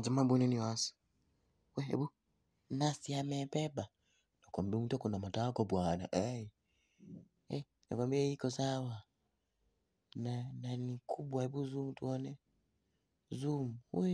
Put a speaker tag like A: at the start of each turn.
A: bwene ni wasi? We hebu. Nasi amebeba. Nakwambia mtu kuna matako bwana. Hey. Hey, nakwambia iko sawa. Na, na ni kubwa hebu zoom tuone. Zoom. Wee.